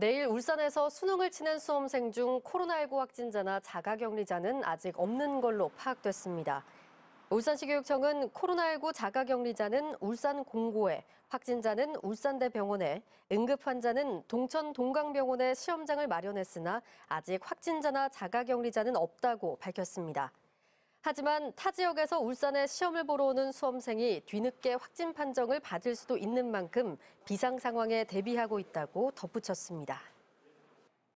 내일 울산에서 수능을 치는 수험생 중 코로나19 확진자나 자가격리자는 아직 없는 걸로 파악됐습니다. 울산시 교육청은 코로나19 자가격리자는 울산 공고에, 확진자는 울산대 병원에, 응급 환자는 동천 동강병원에 시험장을 마련했으나 아직 확진자나 자가격리자는 없다고 밝혔습니다. 하지만 타 지역에서 울산에 시험을 보러 오는 수험생이 뒤늦게 확진 판정을 받을 수도 있는 만큼 비상 상황에 대비하고 있다고 덧붙였습니다.